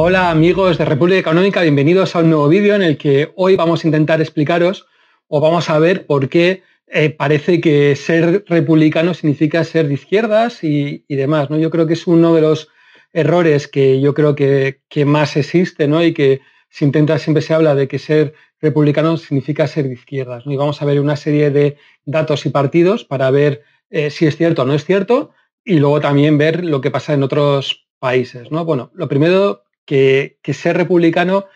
Hola amigos de República Económica, bienvenidos a un nuevo vídeo en el que hoy vamos a intentar explicaros o vamos a ver por qué eh, parece que ser republicano significa ser de izquierdas y, demás. ¿no? Yo creo que es uno de los errores que yo creo que, más existe ¿no? y que se intenta, siempre se habla de que ser republicano significa ser de izquierdas. ¿no? Y vamos a ver una serie de datos y partidos para ver eh, si es cierto o no es cierto y luego también ver lo que pasa en otros países. ¿no? Bueno, lo primero que, ser republicano,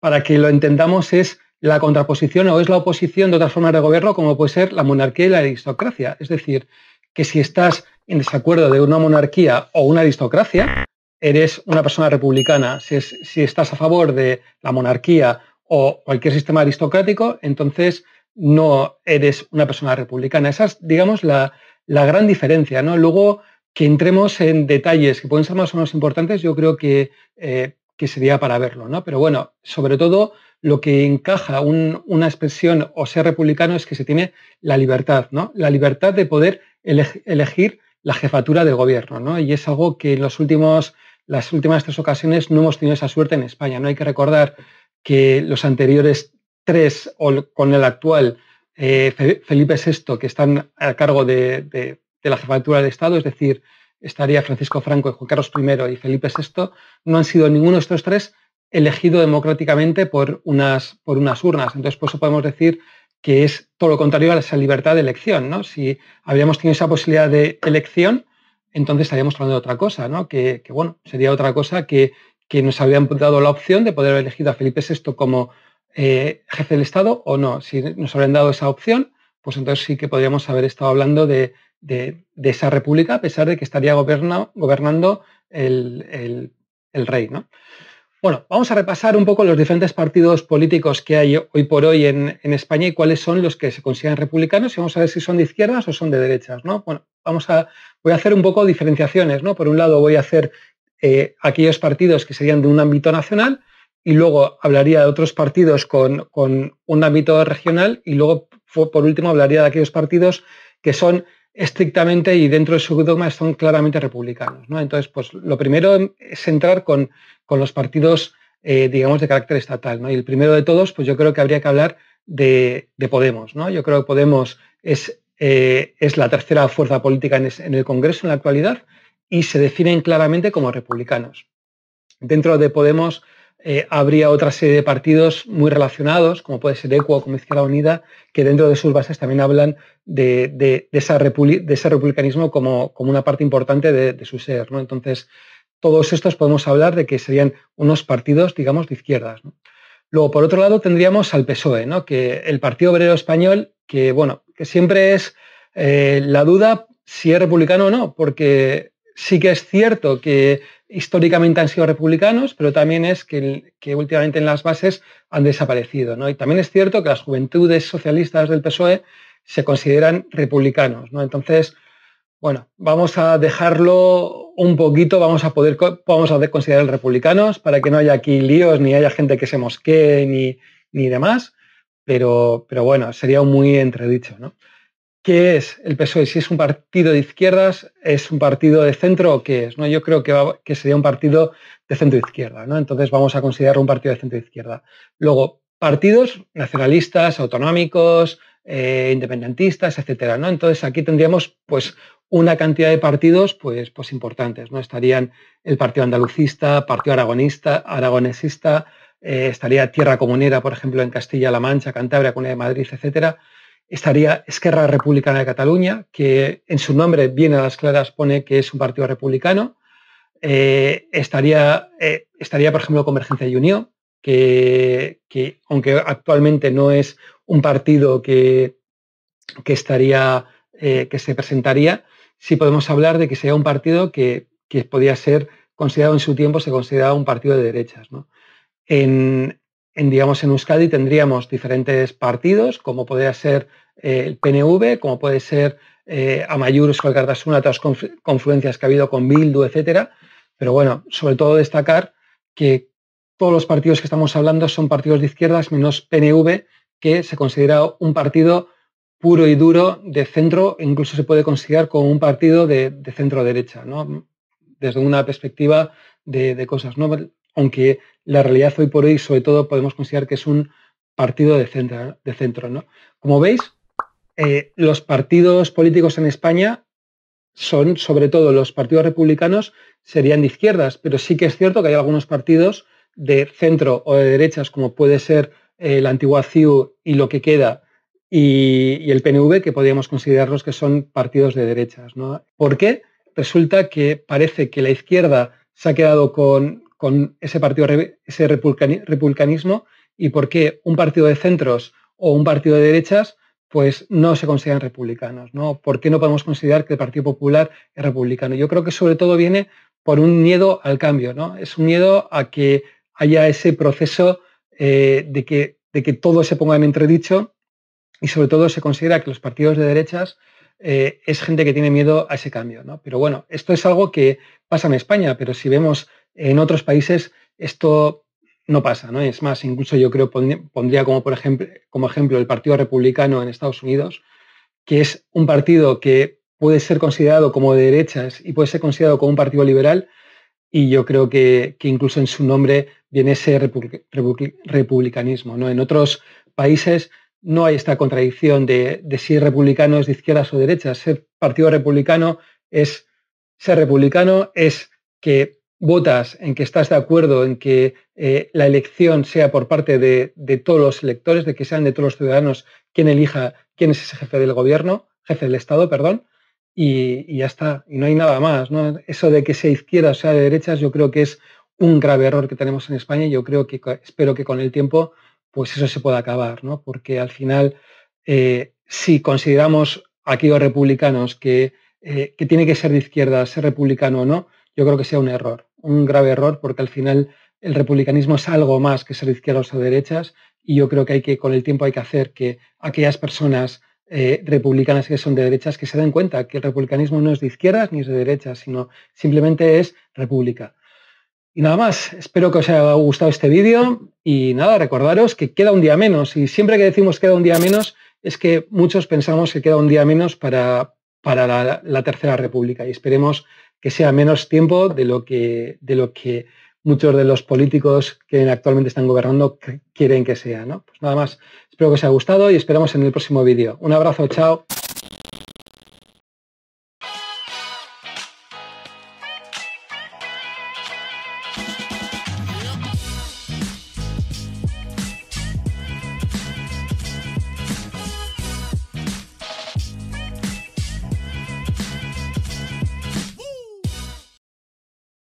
para que lo entendamos, es la contraposición o es la oposición de otras formas de gobierno, como puede ser la monarquía y la aristocracia. Es decir, que si estás en desacuerdo de una monarquía o una aristocracia, eres una persona republicana. Si, estás a favor de la monarquía o cualquier sistema aristocrático, entonces no eres una persona republicana. Esa es, digamos, la, la gran diferencia. ¿no? Luego, que entremos en detalles que pueden ser más o menos importantes, yo creo que, eh, sería para verlo, Pero bueno, sobre todo lo que encaja una expresión o ser republicano es que se tiene la libertad, ¿no? La libertad de poder elegir la jefatura del gobierno, Y es algo que en los últimos, las últimas tres ocasiones no hemos tenido esa suerte en España, ¿no? Hay que recordar que los anteriores tres o con el actual eh, Felipe VI, que están a cargo de de la jefatura de Estado, es decir, estaría Francisco Franco y Juan Carlos I y Felipe VI, no han sido ninguno de estos tres elegido democráticamente por unas, por unas urnas. Entonces, por eso podemos decir que es todo lo contrario a esa libertad de elección. ¿no? Si habíamos tenido esa posibilidad de elección, entonces estaríamos hablando de otra cosa, ¿no? que, bueno, sería otra cosa que, nos habían dado la opción de poder haber elegido a Felipe VI como eh, jefe del Estado o no. Si nos habrían dado esa opción, pues entonces sí que podríamos haber estado hablando de, de, esa república, a pesar de que estaría gobernando el, el, rey. Bueno, vamos a repasar un poco los diferentes partidos políticos que hay hoy por hoy en, España y cuáles son los que se consideran republicanos y vamos a ver si son de izquierdas o son de derechas, Bueno, vamos a, voy a hacer un poco diferenciaciones, ¿no? Por un lado voy a hacer eh, aquellos partidos que serían de un ámbito nacional y luego hablaría de otros partidos con, con un ámbito regional y luego, por último, hablaría de aquellos partidos que son estrictamente y dentro de su dogma son claramente republicanos. ¿no? Entonces, pues lo primero es entrar con, con los partidos, eh, digamos, de carácter estatal. ¿no? Y el primero de todos, pues yo creo que habría que hablar de, Podemos. ¿no? Yo creo que Podemos es, eh, es la tercera fuerza política en, el Congreso en la actualidad y se definen claramente como republicanos. Dentro de Podemos eh, habría otra serie de partidos muy relacionados, como puede ser ECUA o como Izquierda Unida, que dentro de sus bases también hablan de, esa de ese republicanismo como, como, una parte importante de, su ser. ¿no? Entonces, todos estos podemos hablar de que serían unos partidos, digamos, de izquierdas. Luego, por otro lado, tendríamos al PSOE, que el Partido Obrero Español, que, bueno, que siempre es eh, la duda si es republicano o no, porque sí que es cierto que históricamente han sido republicanos, pero también es que, últimamente en las bases han desaparecido. ¿no? Y también es cierto que las juventudes socialistas del PSOE se consideran republicanos. ¿no? Entonces, bueno, vamos a dejarlo un poquito, vamos a poder vamos a considerar republicanos para que no haya aquí líos, ni haya gente que se mosquee, ni, demás. Pero, pero bueno, sería muy entredicho. ¿no? ¿Qué es el PSOE? Si es un partido de izquierdas, es un partido de centro o qué es, ¿no? Yo creo que, sería un partido de centro izquierda, ¿no? Entonces vamos a considerar un partido de centro izquierda. Luego, partidos nacionalistas, autonómicos, eh, independentistas, etcétera, ¿no? Entonces aquí tendríamos pues una cantidad de partidos pues, pues importantes, ¿no? Estarían el Partido Andalucista, Partido Aragonista, Aragonesista, eh, estaría Tierra Comunera, por ejemplo, en Castilla-La Mancha, Cantabria, Comunidad de Madrid, etcétera estaría Esquerra Republicana de Cataluña, que en su nombre viene a las claras, pone que es un partido republicano. Eh, estaría, eh, estaría, por ejemplo, Convergencia y Unión, que, aunque actualmente no es un partido que, que estaría, eh, que se presentaría, sí podemos hablar de que sea un partido que, podía ser considerado en su tiempo, se consideraba un partido de derechas. ¿no? En, en, digamos, en Euskadi tendríamos diferentes partidos, como podría ser eh, el PNV, como puede ser eh, Amayur, Euskal de otras confluencias que ha habido con Bildu, etc. Pero bueno, sobre todo destacar que todos los partidos que estamos hablando son partidos de izquierdas, menos PNV, que se considera un partido puro y duro de centro, e incluso se puede considerar como un partido de, centro derecha, desde una perspectiva de, de cosas. ¿no? aunque la realidad hoy por hoy, sobre todo, podemos considerar que es un partido de centro. De centro Como veis, eh, los partidos políticos en España son, sobre todo, los partidos republicanos serían de izquierdas, pero sí que es cierto que hay algunos partidos de centro o de derechas, como puede ser el eh, la antigua CIU y lo que queda, y, el PNV, que podríamos considerarlos que son partidos de derechas. ¿Por qué? Resulta que parece que la izquierda se ha quedado con, con ese partido, ese republicanismo y por qué un partido de centros o un partido de derechas pues no se consideran republicanos, ¿no? ¿Por qué no podemos considerar que el Partido Popular es republicano? Yo creo que sobre todo viene por un miedo al cambio, ¿no? Es un miedo a que haya ese proceso eh, de, que, de que todo se ponga en entredicho y sobre todo se considera que los partidos de derechas eh, es gente que tiene miedo a ese cambio, ¿no? Pero bueno, esto es algo que pasa en España, pero si vemos en otros países esto no pasa, ¿no? Es más, incluso yo creo pondría como, por ejemplo, el Partido Republicano en Estados Unidos, que es un partido que puede ser considerado como de derechas y puede ser considerado como un partido liberal, y yo creo que, incluso en su nombre viene ese republicanismo. ¿no? En otros países no hay esta contradicción de, de si republicano es de izquierdas o derechas. Ser partido republicano es ser republicano, es que votas en que estás de acuerdo en que eh, la elección sea por parte de, todos los electores, de que sean de todos los ciudadanos quien elija quién es ese jefe del gobierno, jefe del Estado, perdón, y, ya está, y no hay nada más. ¿no? Eso de que sea izquierda o sea de derechas, yo creo que es un grave error que tenemos en España y yo creo que espero que con el tiempo pues eso se pueda acabar, ¿no? porque al final, eh, si consideramos aquí los republicanos que, eh, que tiene que ser de izquierda, ser republicano o no, yo creo que sea un error un grave error porque al final el republicanismo es algo más que ser izquierdas o derechas y yo creo que hay que con el tiempo hay que hacer que aquellas personas eh, republicanas que son de derechas que se den cuenta que el republicanismo no es de izquierdas ni es de derechas, sino simplemente es república. Y nada más, espero que os haya gustado este vídeo y nada, recordaros que queda un día menos y siempre que decimos queda un día menos es que muchos pensamos que queda un día menos para, para la Tercera República y esperemos que sea menos tiempo de lo que, de lo que muchos de los políticos que actualmente están gobernando quieren que sea. ¿no? Pues nada más, espero que os haya gustado y esperamos en el próximo vídeo. Un abrazo, chao.